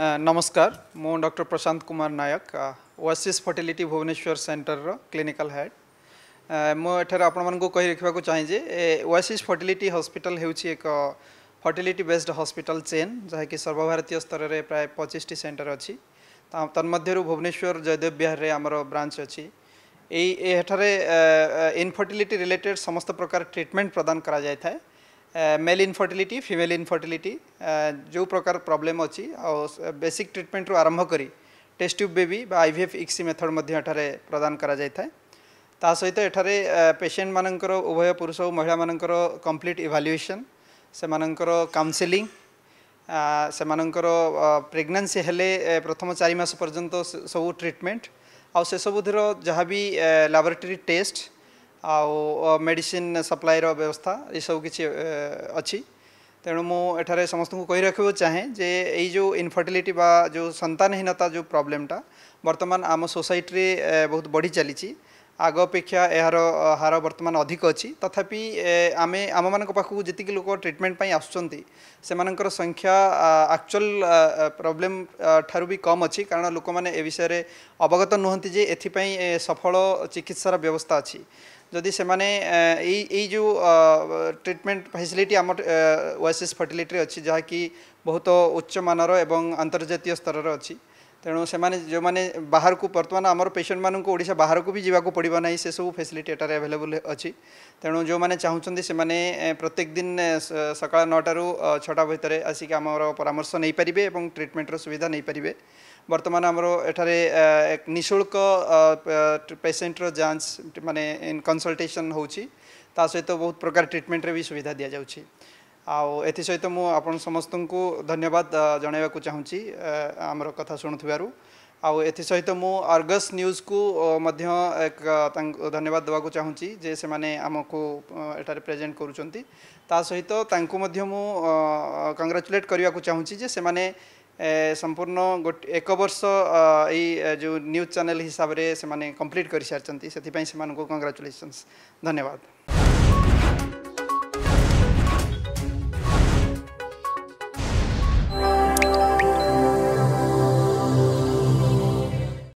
नमस्कार ମୁଁ doctor Prashant Kumar Nayak Oasis fertility Bhubaneswar ସେଣ୍ଟରର କ୍ଲିନିକାଲ୍ ହେଡ୍ ମୁଁ ଏଠାରେ ଆପଣମାନଙ୍କୁ କହି ରଖିବାକୁ ଚାହେଁ ଯେ ଓଆସିସ୍ ଫର୍ଟିଲିଟି ହସ୍ପିଟାଲ ହେଉଛି ଏକ ଫର୍ଟିଲିଟି ବେସ୍ଡ ହସ୍ପିଟାଲ ଚେନ୍ ଯାହାକି ସର୍ବଭାରତୀୟ ସ୍ତରରେ ପ୍ରାୟ ପଚିଶଟି ସେଣ୍ଟର ଅଛି ତନ୍ମଧ୍ୟରୁ ଭୁବନେଶ୍ୱର ଜୟଦେବ ବିହାରରେ ଆମର ବ୍ରାଞ୍ଚ ଅଛି ଏଇ ଏଠାରେ ଇନଫର୍ଟିଲିଟି ରିଲେଟେଡ୍ ସମସ୍ତ ପ୍ରକାର ଟ୍ରିଟମେଣ୍ଟ ପ୍ରଦାନ କରାଯାଇଥାଏ मेल इनफर्टिलिटी फिमेल इनफर्टिलिटी जो प्रकार प्रोब्लेम अच्छी आ बेसिक ट्रिटमेंट रु आरंभ कर टेस्ट ट्यूब बेबी बा आईवीएफ इक्सी मेथड प्रदान करता जाए ता सहित एठारे पेशेंट uh, मानकर उभय पुरुष और महिला मानकर कम्प्लीट इभाल्युएसन से मानकर काउंसेलिंग uh, से मानकर प्रेगनेंसी uh, हेले प्रथम चारिमास मास सब ट्रिटमेंट आउ से जहाँ भी लाबोरेटरी टेस्ट आउ मेडिसिन सप्लायर व्यवस्था ये सब कि अच्छी तेणु मुठार समस्त को कही रखा चाहे जे यो इनफर्टिलिटी जो संतानहीनता जो प्रोब्लेमटा बर्तमान आम सोसाइटी बहुत बढ़ी चली আগ অপেক্ষা এর হার বর্তমান অধিক অথাপি আমি আমার পাখু যেত লোক ট্রিটমেন্ট আসছেন সে সংখ্যা আকচুয়াল প্রোবলেম ঠার বি কম অন লোক মানে এ বিষয়ে অবগত নুহতি যে এথিপাই সফল চিকিৎসার ব্যবস্থা আছে যদি সে এই এই যে ট্রিটমেন্ট ফ্যাসিলিটি আমার ওয়াসিস ফার্টিলিটি অছি যা কি বহুত উচ্চমানর এবং আন্তর্জাতীয় স্তরের অছি ତେଣୁ ସେମାନେ ଯେଉଁମାନେ ବାହାରକୁ ବର୍ତ୍ତମାନ ଆମର ପେସେଣ୍ଟମାନଙ୍କୁ ଓଡ଼ିଶା ବାହାରକୁ ବି ଯିବାକୁ ପଡ଼ିବ ନାହିଁ ସେସବୁ ଫେସିଲିଟି ଏଠାରେ ଆଭେଲେବୁଲ୍ ଅଛି ତେଣୁ ଯେଉଁମାନେ ଚାହୁଁଛନ୍ତି ସେମାନେ ପ୍ରତ୍ୟେକ ଦିନ ସକାଳ ନଅଟାରୁ ଛଅଟା ଭିତରେ ଆସିକି ଆମର ପରାମର୍ଶ ନେଇପାରିବେ ଏବଂ ଟ୍ରିଟମେଣ୍ଟର ସୁବିଧା ନେଇପାରିବେ ବର୍ତ୍ତମାନ ଆମର ଏଠାରେ ନିଃଶୁଳ୍କ ପେସେଣ୍ଟର ଯାଞ୍ଚ ମାନେ କନସଲଟେସନ୍ ହେଉଛି ତା ସହିତ ବହୁତ ପ୍ରକାର ଟ୍ରିଟମେଣ୍ଟରେ ବି ସୁବିଧା ଦିଆଯାଉଛି ଆଉ ଏଥିସହିତ ମୁଁ ଆପଣ ସମସ୍ତଙ୍କୁ ଧନ୍ୟବାଦ ଜଣାଇବାକୁ ଚାହୁଁଛି ଆମର କଥା ଶୁଣୁଥିବାରୁ ଆଉ ଏଥିସହିତ ମୁଁ ଅର୍ଗସ୍ ନ୍ୟୁଜ୍କୁ ମଧ୍ୟ ଏକ ତାଙ୍କୁ ଧନ୍ୟବାଦ ଦେବାକୁ ଚାହୁଁଛି ଯେ ସେମାନେ ଆମକୁ ଏଠାରେ ପ୍ରେଜେଣ୍ଟ କରୁଛନ୍ତି ତା ସହିତ ତାଙ୍କୁ ମଧ୍ୟ ମୁଁ କଙ୍ଗ୍ରାଚୁଲେଟ୍ କରିବାକୁ ଚାହୁଁଛି ଯେ ସେମାନେ ସମ୍ପୂର୍ଣ୍ଣ ଗୋଟିଏ ଏକ ବର୍ଷ ଏଇ ଯେଉଁ ନ୍ୟୁଜ୍ ଚ୍ୟାନେଲ୍ ହିସାବରେ ସେମାନେ କମ୍ପ୍ଲିଟ୍ କରିସାରିଛନ୍ତି ସେଥିପାଇଁ ସେମାନଙ୍କୁ କଙ୍ଗ୍ରାଚୁଲେସନ୍ସ ଧନ୍ୟବାଦ